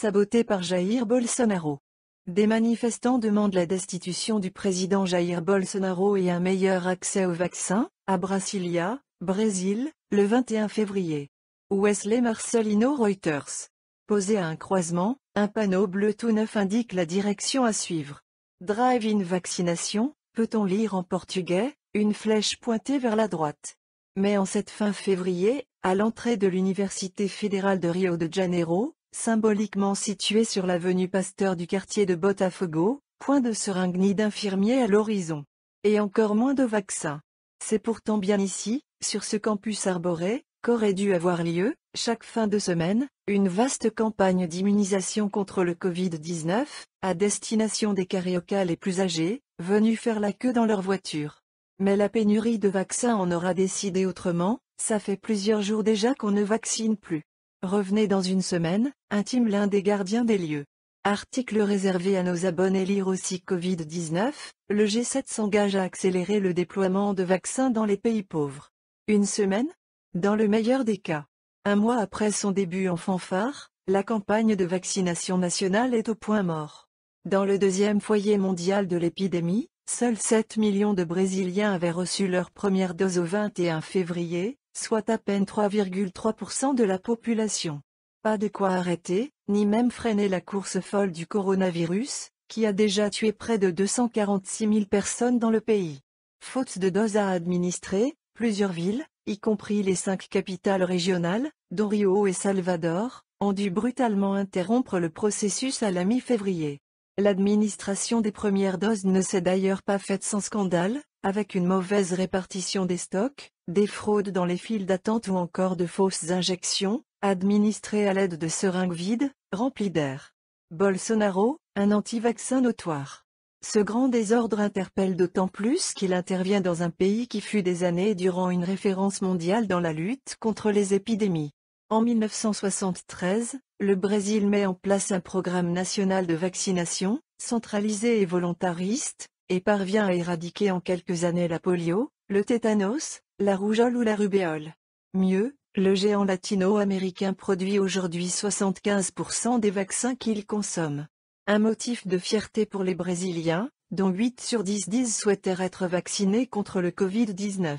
saboté par Jair Bolsonaro. Des manifestants demandent la destitution du président Jair Bolsonaro et un meilleur accès au vaccin, à Brasilia, Brésil, le 21 février. Wesley Marcelino Reuters. Posé à un croisement, un panneau bleu tout neuf indique la direction à suivre. Drive-in vaccination, peut-on lire en portugais, une flèche pointée vers la droite. Mais en cette fin février, à l'entrée de l'Université fédérale de Rio de Janeiro, symboliquement situé sur l'avenue Pasteur du quartier de Botafogo, point de seringue ni d'infirmiers à l'horizon. Et encore moins de vaccins. C'est pourtant bien ici, sur ce campus arboré, qu'aurait dû avoir lieu, chaque fin de semaine, une vaste campagne d'immunisation contre le Covid-19, à destination des cariocas les plus âgés, venus faire la queue dans leur voiture. Mais la pénurie de vaccins en aura décidé autrement, ça fait plusieurs jours déjà qu'on ne vaccine plus. Revenez dans une semaine, intime l'un des gardiens des lieux. Article réservé à nos abonnés lire aussi Covid-19, le G7 s'engage à accélérer le déploiement de vaccins dans les pays pauvres. Une semaine Dans le meilleur des cas. Un mois après son début en fanfare, la campagne de vaccination nationale est au point mort. Dans le deuxième foyer mondial de l'épidémie, seuls 7 millions de Brésiliens avaient reçu leur première dose au 21 février, soit à peine 3,3% de la population. Pas de quoi arrêter, ni même freiner la course folle du coronavirus, qui a déjà tué près de 246 000 personnes dans le pays. Faute de doses à administrer, plusieurs villes, y compris les cinq capitales régionales, dont Rio et Salvador, ont dû brutalement interrompre le processus à la mi-février. L'administration des premières doses ne s'est d'ailleurs pas faite sans scandale, avec une mauvaise répartition des stocks, des fraudes dans les files d'attente ou encore de fausses injections, administrées à l'aide de seringues vides, remplies d'air. Bolsonaro, un anti-vaccin notoire. Ce grand désordre interpelle d'autant plus qu'il intervient dans un pays qui fut des années durant une référence mondiale dans la lutte contre les épidémies. En 1973, le Brésil met en place un programme national de vaccination, centralisé et volontariste, et parvient à éradiquer en quelques années la polio, le tétanos, la rougeole ou la rubéole. Mieux, le géant latino-américain produit aujourd'hui 75% des vaccins qu'il consomme. Un motif de fierté pour les Brésiliens, dont 8 sur 10 disent souhaiter être vaccinés contre le Covid-19.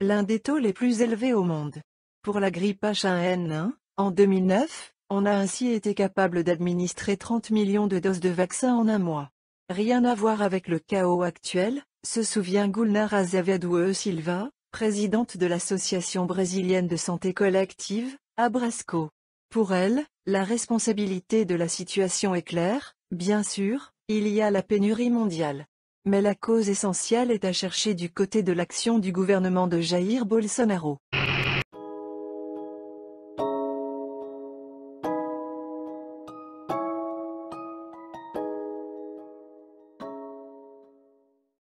L'un des taux les plus élevés au monde. Pour la grippe H1N1, en 2009, on a ainsi été capable d'administrer 30 millions de doses de vaccins en un mois. Rien à voir avec le chaos actuel, se souvient Gulnar Azevedo e. Silva, présidente de l'Association brésilienne de santé collective, Abrasco. Pour elle, la responsabilité de la situation est claire, bien sûr, il y a la pénurie mondiale. Mais la cause essentielle est à chercher du côté de l'action du gouvernement de Jair Bolsonaro.